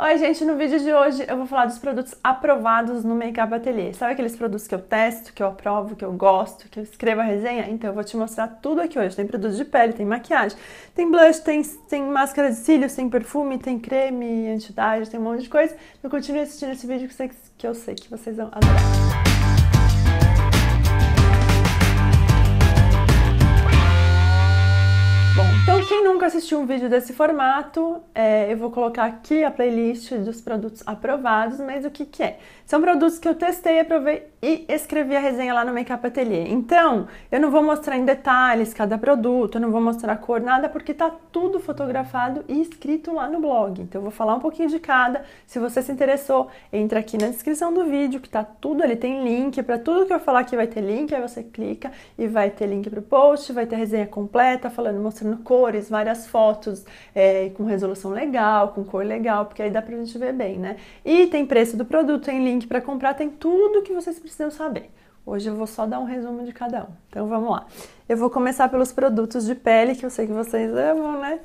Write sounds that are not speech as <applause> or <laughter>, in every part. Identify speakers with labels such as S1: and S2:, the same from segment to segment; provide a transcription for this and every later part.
S1: Oi, gente, no vídeo de hoje eu vou falar dos produtos aprovados no Makeup Atelier. Sabe aqueles produtos que eu testo, que eu aprovo, que eu gosto, que eu escrevo a resenha? Então eu vou te mostrar tudo aqui hoje. Tem produto de pele, tem maquiagem, tem blush, tem, tem máscara de cílios, tem perfume, tem creme, entidade, tem um monte de coisa. Então continue assistindo esse vídeo que, que eu sei que vocês vão adorar. nunca assistiu um vídeo desse formato, é, eu vou colocar aqui a playlist dos produtos aprovados, mas o que, que é? São produtos que eu testei, aprovei e escrevi a resenha lá no Makeup Atelier. Então, eu não vou mostrar em detalhes cada produto, eu não vou mostrar a cor, nada, porque tá tudo fotografado e escrito lá no blog. Então, eu vou falar um pouquinho de cada. Se você se interessou, entra aqui na descrição do vídeo, que tá tudo ali, tem link. para tudo que eu falar aqui vai ter link, aí você clica e vai ter link pro post, vai ter resenha completa, falando, mostrando cores, várias as fotos é, com resolução legal, com cor legal, porque aí dá pra gente ver bem, né? E tem preço do produto, tem link para comprar, tem tudo que vocês precisam saber. Hoje eu vou só dar um resumo de cada um. Então vamos lá. Eu vou começar pelos produtos de pele, que eu sei que vocês amam, né?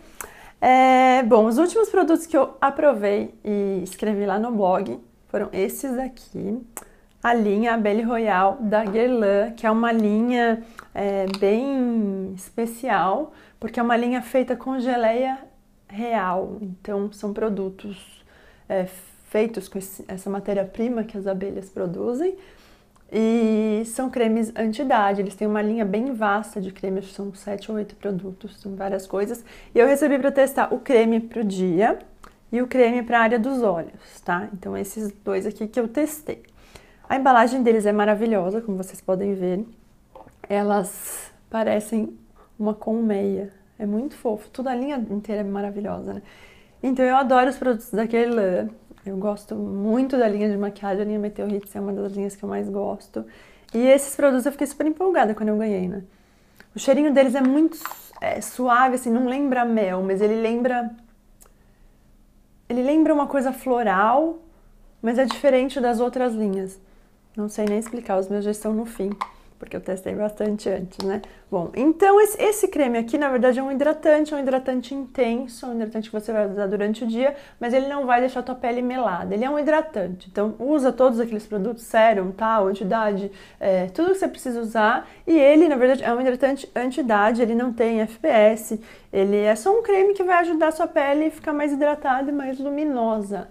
S1: É, bom, os últimos produtos que eu aprovei e escrevi lá no blog foram esses aqui. A linha Belle Royale da Guerlain, que é uma linha é, bem especial, porque é uma linha feita com geleia real. Então, são produtos é, feitos com esse, essa matéria-prima que as abelhas produzem. E são cremes anti-idade, eles têm uma linha bem vasta de cremes, são sete ou oito produtos, são várias coisas. E eu recebi para testar o creme para o dia e o creme para a área dos olhos, tá? Então, esses dois aqui que eu testei. A embalagem deles é maravilhosa, como vocês podem ver. Elas parecem uma colmeia. É muito fofo. Toda a linha inteira é maravilhosa, né? Então eu adoro os produtos da Guerlain. Eu gosto muito da linha de maquiagem. A linha Meteorites é uma das linhas que eu mais gosto. E esses produtos eu fiquei super empolgada quando eu ganhei, né? O cheirinho deles é muito é, suave, assim, não lembra mel, mas ele lembra. Ele lembra uma coisa floral, mas é diferente das outras linhas. Não sei nem explicar, os meus já estão no fim porque eu testei bastante antes, né? Bom, então esse, esse, creme aqui, na verdade, é um hidratante, é um hidratante intenso, é um hidratante que você vai usar durante o dia, mas ele não vai deixar a tua pele melada, ele é um hidratante. Então, usa todos aqueles produtos, sérum, tal, anti é, tudo que você precisa usar, e ele, na verdade, é um hidratante anti ele não tem FPS, ele é só um creme que vai ajudar a sua pele a ficar mais hidratada e mais luminosa.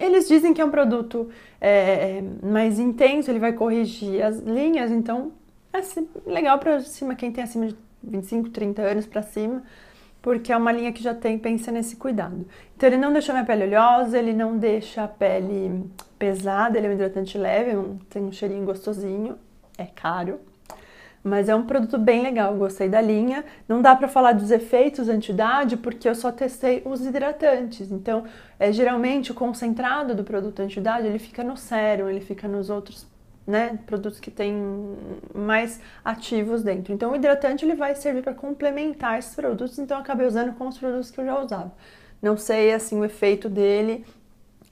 S1: Eles dizem que é um produto é, é, mais intenso, ele vai corrigir as linhas, então é legal para cima, quem tem acima de 25, 30 anos para cima, porque é uma linha que já tem, pensa nesse cuidado. Então ele não deixa minha pele oleosa, ele não deixa a pele pesada, ele é um hidratante leve, tem um cheirinho gostosinho, é caro, mas é um produto bem legal, gostei da linha. Não dá para falar dos efeitos anti-idade porque eu só testei os hidratantes. Então, é, geralmente o concentrado do produto anti-idade ele fica no sérum, ele fica nos outros né, produtos que tem mais ativos dentro. Então, o hidratante ele vai servir para complementar esses produtos. Então, eu acabei usando com os produtos que eu já usava. Não sei assim o efeito dele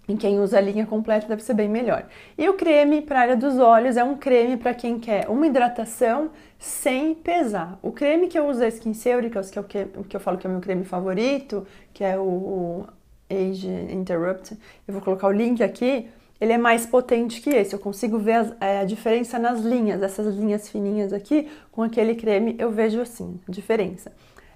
S1: e quem usa a linha completa deve ser bem melhor. E o creme para a área dos olhos é um creme para quem quer uma hidratação sem pesar. O creme que eu uso da SkinCeuticals, que é o que, que eu falo que é o meu creme favorito, que é o, o Age Interrupt, eu vou colocar o link aqui, ele é mais potente que esse. Eu consigo ver as, é, a diferença nas linhas, essas linhas fininhas aqui, com aquele creme eu vejo assim, a diferença.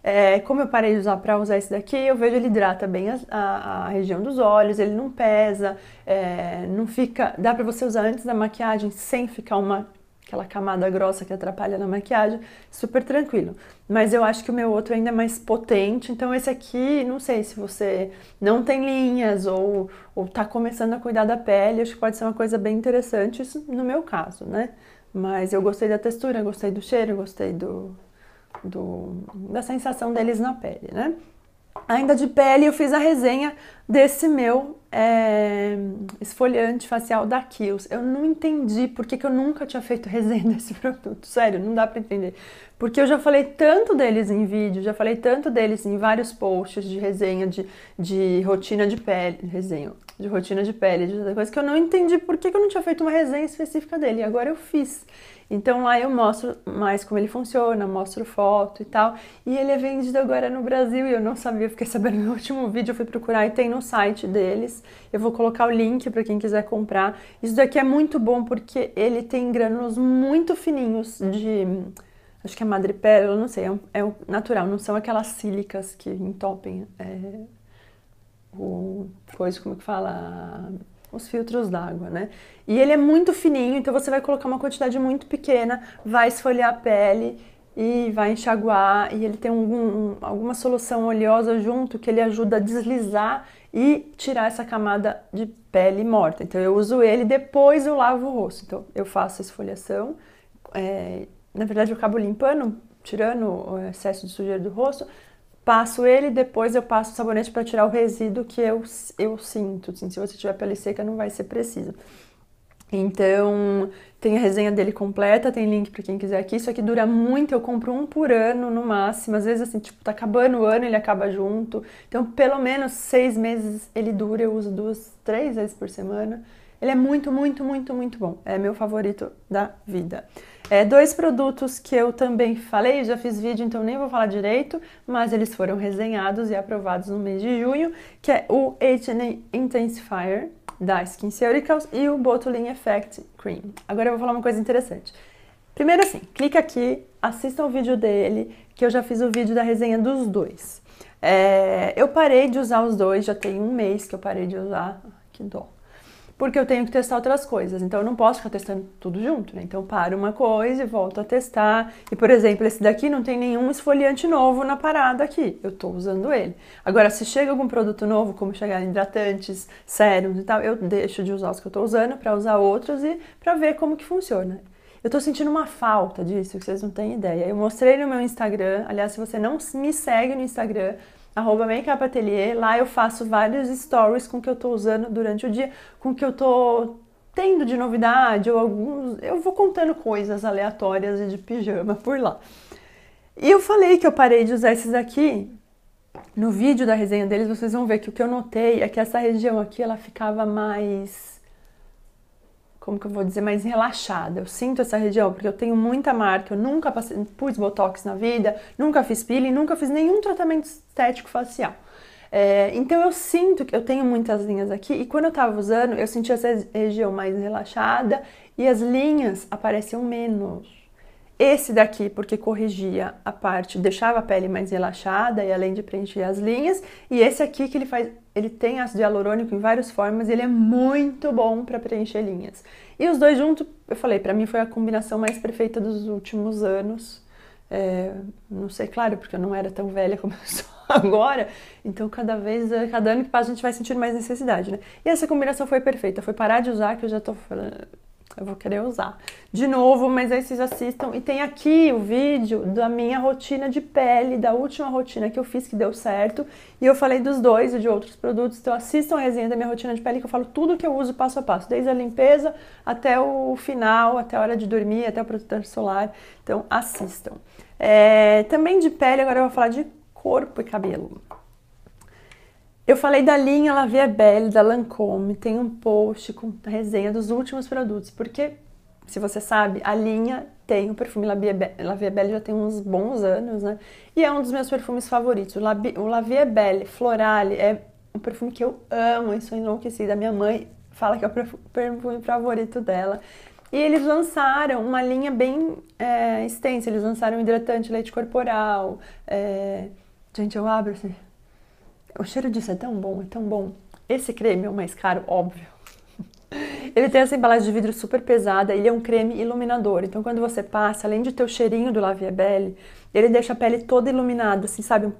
S1: É, como eu parei de usar para usar esse daqui, eu vejo ele hidrata bem a, a, a região dos olhos, ele não pesa, é, não fica. Dá para você usar antes da maquiagem sem ficar uma aquela camada grossa que atrapalha na maquiagem, super tranquilo. Mas eu acho que o meu outro é ainda é mais potente, então esse aqui, não sei se você não tem linhas ou, ou tá começando a cuidar da pele, acho que pode ser uma coisa bem interessante, isso no meu caso, né? Mas eu gostei da textura, gostei do cheiro, gostei do, do, da sensação deles na pele, né? Ainda de pele, eu fiz a resenha desse meu é, esfoliante facial da Kiehl's. Eu não entendi por que, eu nunca tinha feito <laughs> resenha desse produto. Sério, não dá para entender. Porque eu já falei tanto deles em vídeo, já falei tanto deles em vários posts de resenha, de, de rotina de pele, resenha, de rotina de pele, de coisa que eu não entendi por que, que eu não tinha feito uma resenha específica dele. E agora eu fiz. Então lá eu mostro mais como ele funciona, mostro foto e tal. E ele é vendido agora no Brasil e eu não sabia, fiquei sabendo no <laughs> último vídeo, eu fui procurar e tem no site deles. Eu vou colocar o link para quem quiser comprar. Isso daqui é muito bom porque ele tem grânulos muito fininhos de acho que é madrepérola, não sei, é, um, é um natural, não são aquelas sílicas que entopem é, o coisa, como é que fala, os filtros d'água, né? E ele é muito fininho, então você vai colocar uma quantidade muito pequena, vai esfoliar a pele e vai enxaguar. E ele tem algum, alguma solução oleosa junto que ele ajuda a deslizar e tirar essa camada de pele morta. Então eu uso ele, depois eu lavo o rosto. Então eu faço a esfoliação. É, na verdade, eu acabo limpando, tirando o é, excesso de sujeira do rosto, passo ele, depois eu passo o sabonete para tirar o resíduo que eu, eu sinto. Assim, se você tiver pele seca, não vai ser preciso. Então, tem a resenha dele completa, tem link para quem quiser aqui. Isso aqui dura muito, eu compro um por ano no máximo. Às vezes, assim, tipo, tá acabando o ano, ele acaba junto. Então, pelo menos seis meses ele dura, eu uso duas, três vezes por semana. Ele é muito, muito, muito, muito bom. É meu favorito da vida. É, dois produtos que eu também falei, já fiz vídeo, então nem vou falar direito, mas eles foram resenhados e aprovados no mês de junho, que é o H&M Intensifier da SkinCeuticals e o Botulin Effect Cream. Agora eu vou falar uma coisa interessante. Primeiro assim, clica aqui, assista o vídeo dele, que eu já fiz o vídeo da resenha dos dois. É, eu parei de usar os dois, já tem um mês que eu parei de usar, ah, que dó porque eu tenho que testar outras coisas. Então eu não posso ficar testando tudo junto, né? Então eu paro uma coisa e volto a testar. E por exemplo, esse daqui não tem nenhum esfoliante novo na parada aqui. Eu estou usando ele. Agora, se chega algum produto novo, como chegar hidratantes, sérums e tal, eu deixo de usar os que eu estou usando para usar outros e para ver como que funciona. Eu tô sentindo uma falta disso, que vocês não têm ideia. Eu mostrei no meu Instagram, aliás, se você não me segue no Instagram, arroba Makeup Atelier. Lá eu faço vários stories com o que eu estou usando durante o dia, com o que eu estou tendo de novidade, ou alguns. Eu vou contando coisas aleatórias e de pijama por lá. E eu falei que eu parei de usar esses aqui. No vídeo da resenha deles, vocês vão ver que o que eu notei é que essa região aqui ela ficava mais como que eu vou dizer, mais relaxada. Eu sinto essa região porque eu tenho muita marca, eu nunca passei, pus botox na vida, nunca fiz peeling, nunca fiz nenhum tratamento estético facial. É, então eu sinto que eu tenho muitas linhas aqui e quando eu tava usando, eu sentia essa região mais relaxada e as linhas apareciam menos. Esse daqui, porque corrigia a parte, deixava a pele mais relaxada e além de preencher as linhas, e esse aqui que ele faz ele tem ácido hialurônico em várias formas, ele é muito bom para preencher linhas. E os dois juntos, eu falei, para mim foi a combinação mais perfeita dos últimos anos. É, não sei, claro, porque eu não era tão velha como eu <laughs> sou agora, então cada vez, eh, cada ano que passa a gente vai sentir mais necessidade, né? E essa combinação foi perfeita, foi parar de usar, que eu já tô falando, eu vou querer usar. De novo, mas aí vocês assistam. E tem aqui o vídeo da minha rotina de pele, da última rotina que eu fiz que deu certo. E eu falei dos dois e de outros produtos. Então assistam a resenha da minha rotina de pele que eu falo tudo que eu uso passo a passo, desde a limpeza até o final, até a hora de dormir, até o protetor solar. Então assistam. É, também de pele, agora eu vou falar de corpo e cabelo. Eu falei da linha La Vie Belle da Lancôme, tem um post com resenha dos últimos produtos, porque se você sabe, a linha tem o perfume La Vie Belle, La Vie Belle já tem uns bons anos, né? E é um dos meus perfumes favoritos. O La, o La Vie Belle Florale é um perfume que eu amo, eu sou enlouquecida. Minha mãe fala que é o perfume favorito dela. E eles lançaram uma linha bem é, extensa. Eles lançaram hidratante, leite corporal. É... Gente, eu abro assim. O cheiro disso é tão bom, é tão bom. Esse creme é o mais caro, óbvio. <laughs> Ele tem essa embalagem de vidro super pesada, ele é um creme iluminador. Então quando você passa, além de ter o cheirinho do Laviabelle, ele deixa a pele toda iluminada, assim, sabe, um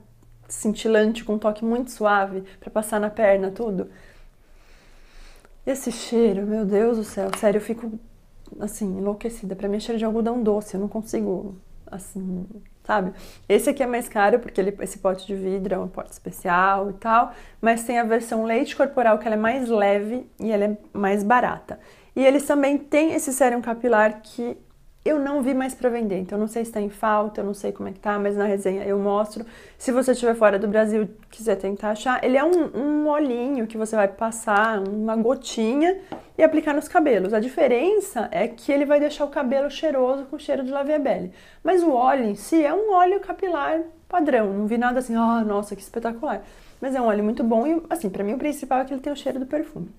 S1: cintilante com um toque muito suave para passar na perna, tudo. Esse cheiro, meu Deus do céu, sério, eu fico assim enlouquecida. Para mim é cheiro de algodão doce, eu não consigo assim sabe? Esse aqui é mais caro porque ele, esse pote de vidro é um pote especial e tal, mas tem a versão leite corporal que ela é mais leve e ela é mais barata. E eles também têm esse sérum capilar que eu não vi mais para vender, então não sei se está em falta, eu não sei como é que tá, mas na resenha eu mostro. Se você estiver fora do Brasil quiser tentar achar, ele é um, um olhinho que você vai passar, uma gotinha, e aplicar nos cabelos. A diferença é que ele vai deixar o cabelo cheiroso com cheiro de laviabelle. Mas o óleo em si é um óleo capilar padrão, não vi nada assim, ah, oh, nossa, que espetacular. Mas é um óleo muito bom e, assim, para mim o principal é que ele tem o cheiro do perfume.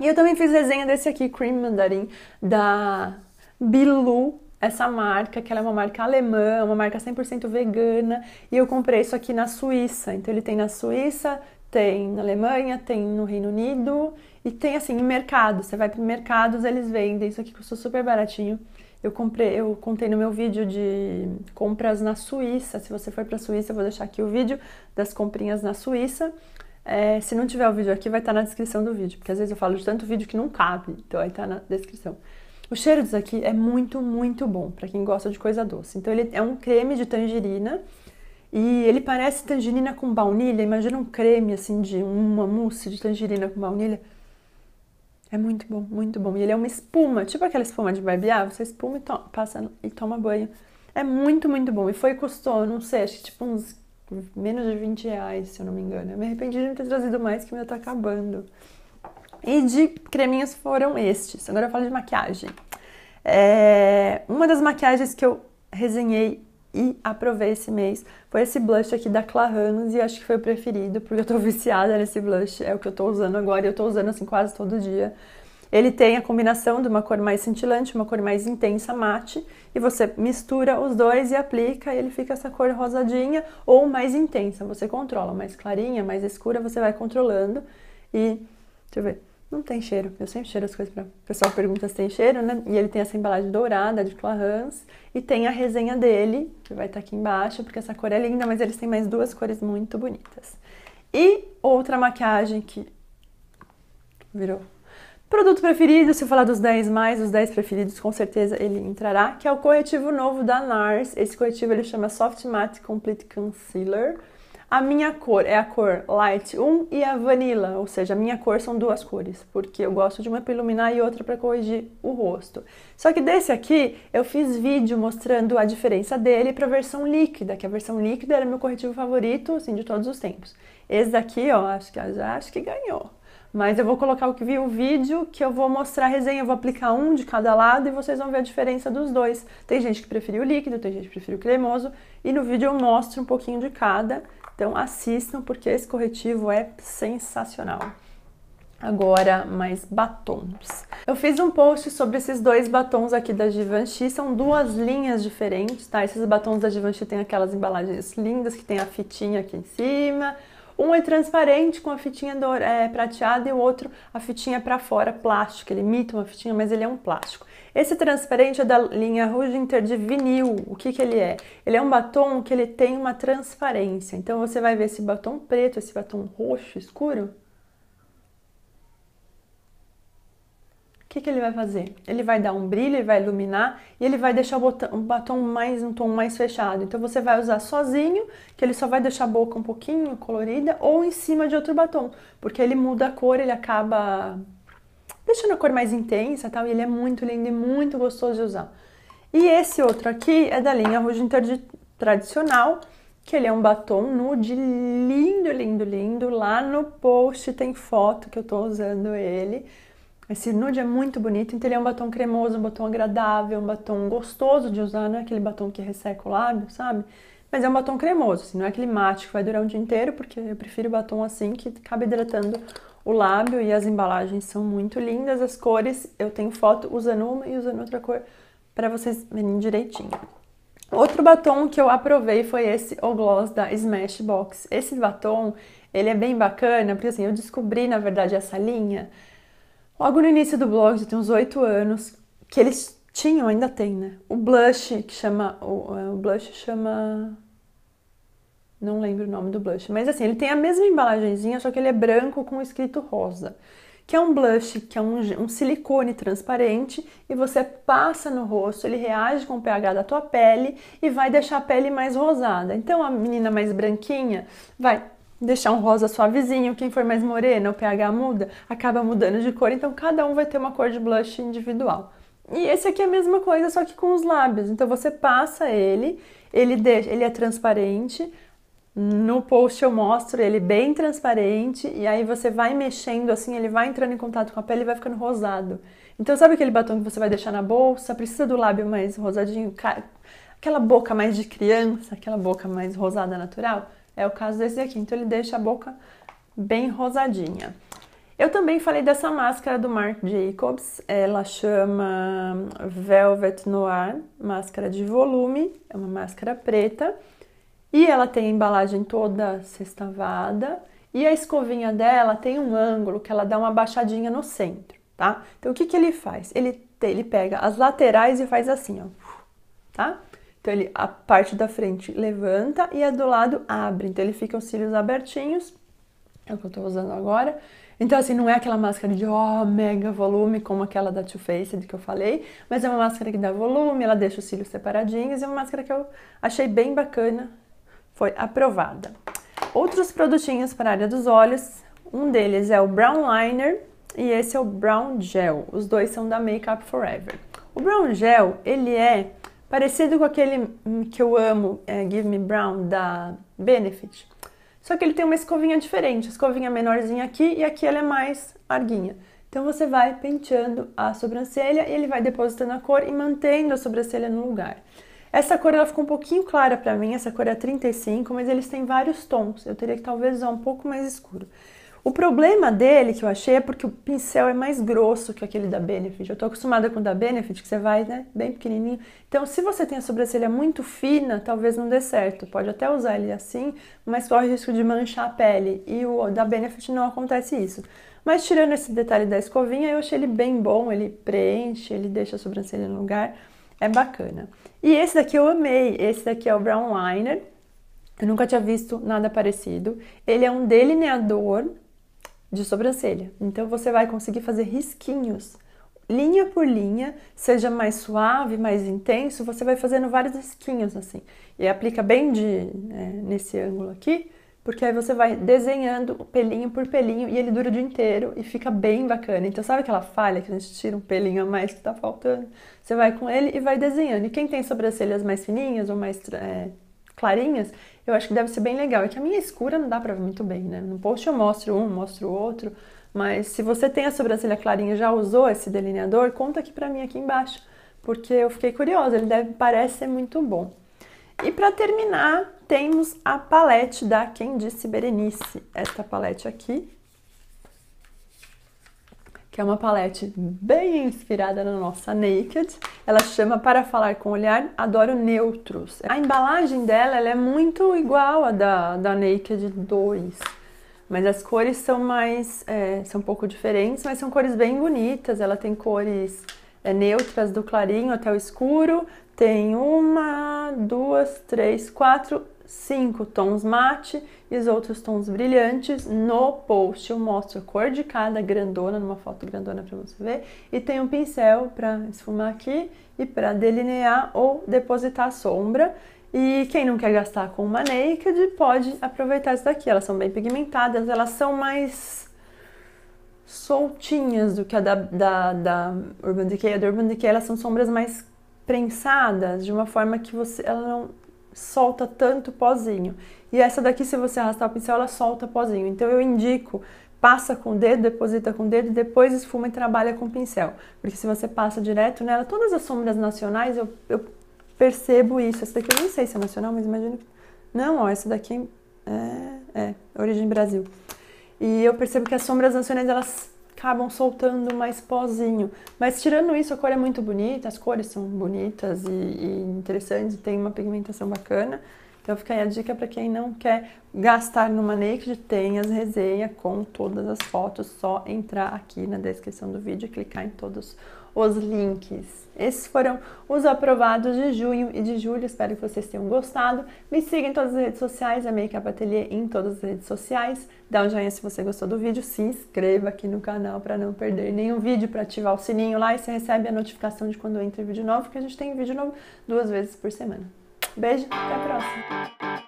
S1: E eu também fiz resenha desse aqui, Cream Mandarim, da Bilu, essa marca, que ela é uma marca alemã, uma marca 100% vegana, e eu comprei isso aqui na Suíça. Então ele tem na Suíça, tem na Alemanha, tem no Reino Unido e tem assim em mercados. Você vai para mercados, eles vendem. Isso aqui custou super baratinho. Eu comprei, eu contei no meu vídeo de compras na Suíça. Se você for para a Suíça, eu vou deixar aqui o vídeo das comprinhas na Suíça. É, se não tiver o vídeo aqui, vai estar tá na descrição do vídeo, porque às vezes eu falo de tanto vídeo que não cabe, então vai estar tá na descrição. O cheiro disso aqui é muito, muito bom para quem gosta de coisa doce. Então ele é um creme de tangerina e ele parece tangerina com baunilha. Imagina um creme assim de uma mousse de tangerina com baunilha. É muito bom, muito bom. E ele é uma espuma, tipo aquela espuma de barbear, ah, você espuma e to passa e toma banho. É muito, muito bom. E foi custou, não sei, acho que tipo uns menos de 20 reais, se eu não me engano. Eu me arrependi de não ter trazido mais, que meu tá acabando. E de creminhos foram estes. Agora eu falo de maquiagem. É, uma das maquiagens que eu resenhei e aprovei esse mês foi esse blush aqui da Clarins e acho que foi o preferido, porque eu tô <laughs> viciada nesse blush, é o que eu tô usando agora e eu tô usando assim quase todo dia. Ele tem a combinação de uma cor mais cintilante, uma cor mais intensa, mate, e você mistura os dois e aplica, e ele fica essa cor rosadinha ou mais intensa, você controla, mais clarinha, mais escura, você vai controlando e Deixa eu ver. Não tem cheiro. Eu sempre cheiro as coisas para. O pessoal pergunta se tem cheiro, né? E ele tem essa embalagem dourada de Clarins e tem a resenha dele, que vai estar tá aqui embaixo, porque essa cor é linda, mas eles têm mais duas cores muito bonitas. E outra maquiagem que virou Produto preferido, se eu falar dos 10 mais, os 10 preferidos, com certeza ele entrará, que é o corretivo novo da NARS. Esse corretivo ele chama Soft Matte Complete Concealer. A minha cor é a cor Light 1 e a Vanilla, ou seja, a minha cor são duas cores, porque eu gosto de uma para iluminar e outra para corrigir o rosto. Só que desse aqui eu fiz vídeo mostrando a diferença dele para a versão líquida, que a versão líquida era meu corretivo favorito, assim, de todos os tempos. Esse daqui, ó, acho que acho que ganhou. Mas eu vou colocar o que viu o vídeo, que eu vou mostrar a resenha, eu vou aplicar um de cada lado e vocês vão ver a diferença dos dois. Tem gente que preferiu líquido, tem gente que preferiu cremoso, e no vídeo eu mostro um pouquinho de cada então assistam porque esse corretivo é sensacional. Agora, mais batons. Eu fiz um post sobre esses dois batons aqui da Givenchy, são duas linhas diferentes, tá? Esses batons da Givenchy têm aquelas embalagens lindas que tem a fitinha aqui em cima. Um é transparente com a fitinha é, prateada e o outro a fitinha para fora, plástico. Ele imita uma fitinha, mas ele é um plástico. Esse transparente é da linha Rouge Inter de vinil. O que, que ele é? Ele é um batom que ele tem uma transparência. Então você vai ver esse batom preto, esse batom roxo escuro. O que, que ele vai fazer? Ele vai dar um brilho, ele vai iluminar e ele vai deixar o batom mais um tom mais fechado. Então você vai usar sozinho, que ele só vai deixar a boca um pouquinho colorida, ou em cima de outro batom, porque ele muda a cor, ele acaba deixa na cor mais intensa tal, e ele é muito lindo e muito gostoso de usar. E esse outro aqui é da linha Rouge Interdit Tradicional, que ele é um batom nude lindo, lindo, lindo. Lá no post tem foto que eu tô usando ele. Esse nude é muito bonito, então ele é um batom cremoso, um batom agradável, um batom gostoso de usar, não é aquele batom que resseca o lábio, sabe? Mas é um batom cremoso, assim, não é aquele mate que vai durar um dia inteiro, porque eu prefiro batom assim, que acaba hidratando o lábio e as embalagens são muito lindas, as cores, eu tenho foto usando uma e usando outra cor para vocês verem direitinho. Outro batom que eu aprovei foi esse O Gloss da Smashbox. Esse batom, ele é bem bacana, porque assim, eu descobri, na verdade, essa linha logo no início do blog, já tem uns oito anos, que eles tinham, ainda tem, né? O blush, que chama... o, é, o blush chama... Não lembro o nome do blush. Mas assim, ele tem a mesma embalagenzinha, só que ele é branco com escrito rosa. Que é um blush, que é um, um silicone transparente e você passa no rosto, ele reage com o pH da tua pele e vai deixar a pele mais rosada. Então a menina mais branquinha vai deixar um rosa suavezinho, quem for mais morena, o pH muda, acaba mudando de cor, então cada um vai ter uma cor de blush individual. E esse aqui é a mesma coisa, só que com os lábios. Então você passa ele, ele, deixa, ele é transparente, no post eu mostro ele bem transparente e aí você vai mexendo assim, ele vai entrando em contato com a pele e vai ficando rosado. Então sabe aquele batom que você vai deixar na bolsa? Precisa do lábio mais rosadinho, aquela boca mais de criança, aquela boca mais rosada natural? É o caso desse aqui. Então ele deixa a boca bem rosadinha. Eu também falei dessa máscara do Marc Jacobs, ela chama Velvet Noir, máscara de volume, é uma máscara preta. E ela tem a embalagem toda sextavada e a escovinha dela tem um ângulo que ela dá uma baixadinha no centro, tá? Então o que, que ele faz? Ele, ele pega as laterais e faz assim, ó, tá? Então ele, a parte da frente levanta e a do lado abre, então ele fica os cílios abertinhos, é o que eu tô usando agora. Então, assim, não é aquela máscara de ó, oh, mega volume, como aquela da Too Faced que eu falei, mas é uma máscara que dá volume, ela deixa os cílios separadinhos, é uma máscara que eu achei bem bacana, foi aprovada. Outros produtinhos para a área dos olhos, um deles é o Brown Liner e esse é o Brown Gel. Os dois são da Makeup Forever. O Brown Gel, ele é parecido com aquele hum, que eu amo, é Give Me Brown da Benefit. Só que ele tem uma escovinha diferente, escovinha menorzinha aqui e aqui ela é mais larguinha. Então você vai penteando a sobrancelha e ele vai depositando a cor e mantendo a sobrancelha no lugar. Essa cor ela ficou um pouquinho clara para mim, essa cor é 35, mas eles têm vários tons. Eu teria que talvez usar um pouco mais escuro. O problema dele que eu achei é porque o pincel é mais grosso que aquele da Benefit. Eu tô acostumada com o da Benefit, que você vai, né, bem pequenininho. Então, se você tem a sobrancelha muito fina, talvez não dê certo. Pode até usar ele assim, mas corre o risco de manchar a pele. E o da Benefit não acontece isso. Mas tirando esse detalhe da escovinha, eu achei ele bem bom. Ele preenche, ele deixa a sobrancelha no lugar. É bacana. E esse daqui eu amei. Esse daqui é o Brown Liner. Eu nunca tinha visto nada parecido. Ele é um delineador de sobrancelha. Então você vai conseguir fazer risquinhos linha por linha, seja mais suave, mais intenso, você vai fazendo vários risquinhos assim. E aplica bem de, né, nesse ângulo aqui, porque aí você vai desenhando pelinho por pelinho e ele dura o dia inteiro e fica bem bacana. Então, sabe aquela falha que a gente tira um pelinho a mais que tá faltando? Você vai com ele e vai desenhando. E quem tem sobrancelhas mais fininhas ou mais é, clarinhas, eu acho que deve ser bem legal. É que a minha escura não dá pra ver muito bem, né? No post eu mostro um, mostro o outro, mas se você tem a sobrancelha clarinha já usou esse delineador, conta aqui pra mim aqui embaixo, porque eu fiquei curiosa, ele deve, parece ser muito bom. E para terminar, temos a palete da Quem Disse Berenice. Esta palete aqui, que é uma palete bem inspirada na nossa Naked. Ela chama Para Falar com Olhar, Adoro Neutros. A embalagem dela é muito igual à da, da Naked 2, mas as cores são mais, é, são um pouco diferentes, mas são cores bem bonitas. Ela tem cores é neutras do clarinho até o escuro, tem uma, duas, três, quatro, cinco tons mate e os outros tons brilhantes. No post eu mostro a cor de cada grandona, numa foto grandona para você ver, e tem um pincel para esfumar aqui e para delinear ou depositar a sombra. E quem não quer gastar com uma naked pode aproveitar isso daqui. Elas são bem pigmentadas, elas são mais soltinhas do que a da, da, da Urban Decay. A da Urban Decay elas são sombras mais prensadas, de uma forma que você ela não solta tanto pozinho. E essa daqui, se você arrastar o pincel, ela solta pozinho. Então eu indico, passa com o dedo, deposita com o dedo, depois esfuma e trabalha com o pincel. Porque se você passa direto nela, todas as sombras nacionais, eu, eu percebo isso. Essa daqui eu não sei se é nacional, mas imagino que... Não, ó, essa daqui é, é, é origem Brasil. E eu percebo que as sombras nacionais elas acabam soltando mais pozinho. Mas tirando isso, a cor é muito bonita, as cores são bonitas e, e interessantes, tem uma pigmentação bacana. Então fica aí a dica para quem não quer gastar numa naked, tem as resenhas com todas as fotos, só entrar aqui na descrição do vídeo e clicar em todos os links. Esses foram os aprovados de junho e de julho. Espero que vocês tenham gostado. Me siga em todas as redes sociais, a Makeup Atelier em todas as redes sociais. Dá um joinha se você gostou do vídeo. Se inscreva aqui no canal para não perder nenhum vídeo, para ativar o sininho lá e você recebe a notificação de quando entra vídeo novo, que a gente tem vídeo novo duas vezes por semana. Beijo, até a próxima!